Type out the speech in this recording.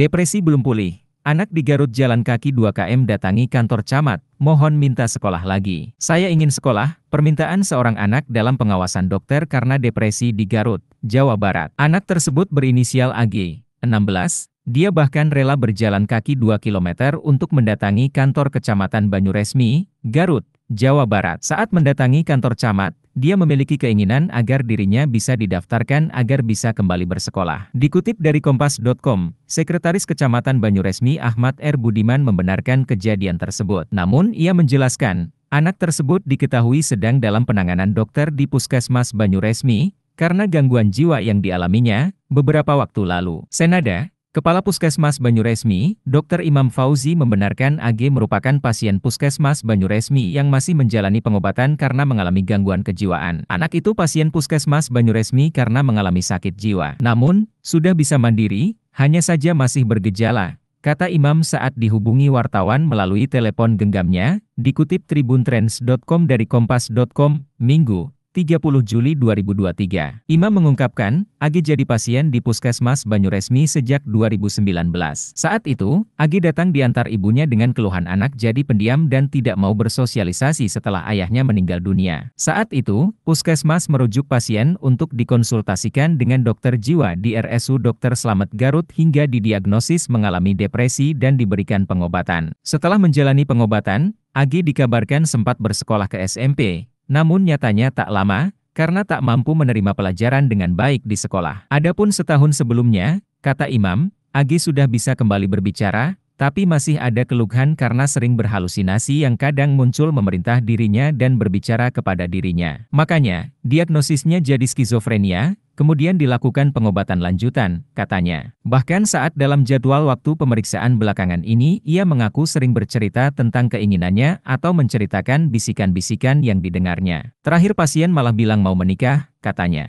Depresi belum pulih. Anak di Garut jalan kaki 2 km datangi kantor camat, mohon minta sekolah lagi. Saya ingin sekolah, permintaan seorang anak dalam pengawasan dokter karena depresi di Garut, Jawa Barat. Anak tersebut berinisial AG, 16, dia bahkan rela berjalan kaki 2 km untuk mendatangi kantor Kecamatan Banyuresmi, Garut, Jawa Barat. Saat mendatangi kantor camat, dia memiliki keinginan agar dirinya bisa didaftarkan agar bisa kembali bersekolah. Dikutip dari Kompas.com, Sekretaris Kecamatan Banyuresmi Ahmad R. Budiman membenarkan kejadian tersebut. Namun, ia menjelaskan, anak tersebut diketahui sedang dalam penanganan dokter di Puskesmas Banyuresmi, karena gangguan jiwa yang dialaminya beberapa waktu lalu. Senada, Kepala Puskesmas Banyuresmi, Dr. Imam Fauzi membenarkan AG merupakan pasien Puskesmas Banyuresmi yang masih menjalani pengobatan karena mengalami gangguan kejiwaan. Anak itu pasien Puskesmas Banyuresmi karena mengalami sakit jiwa. Namun, sudah bisa mandiri, hanya saja masih bergejala, kata Imam saat dihubungi wartawan melalui telepon genggamnya, dikutip tribuntrends.com dari kompas.com, Minggu, 30 Juli 2023. Imam mengungkapkan, Agi jadi pasien di Puskesmas Banyuresmi sejak 2019. Saat itu, Agi datang diantar ibunya dengan keluhan anak jadi pendiam dan tidak mau bersosialisasi setelah ayahnya meninggal dunia. Saat itu, Puskesmas merujuk pasien untuk dikonsultasikan dengan dokter jiwa di RSU Dr. Slamet Garut hingga didiagnosis mengalami depresi dan diberikan pengobatan. Setelah menjalani pengobatan, Agi dikabarkan sempat bersekolah ke SMP, namun nyatanya tak lama, karena tak mampu menerima pelajaran dengan baik di sekolah. Adapun setahun sebelumnya, kata Imam, Agi sudah bisa kembali berbicara, tapi masih ada keluhan karena sering berhalusinasi yang kadang muncul memerintah dirinya dan berbicara kepada dirinya. Makanya, diagnosisnya jadi skizofrenia, kemudian dilakukan pengobatan lanjutan, katanya. Bahkan saat dalam jadwal waktu pemeriksaan belakangan ini, ia mengaku sering bercerita tentang keinginannya atau menceritakan bisikan-bisikan yang didengarnya. Terakhir pasien malah bilang mau menikah, katanya.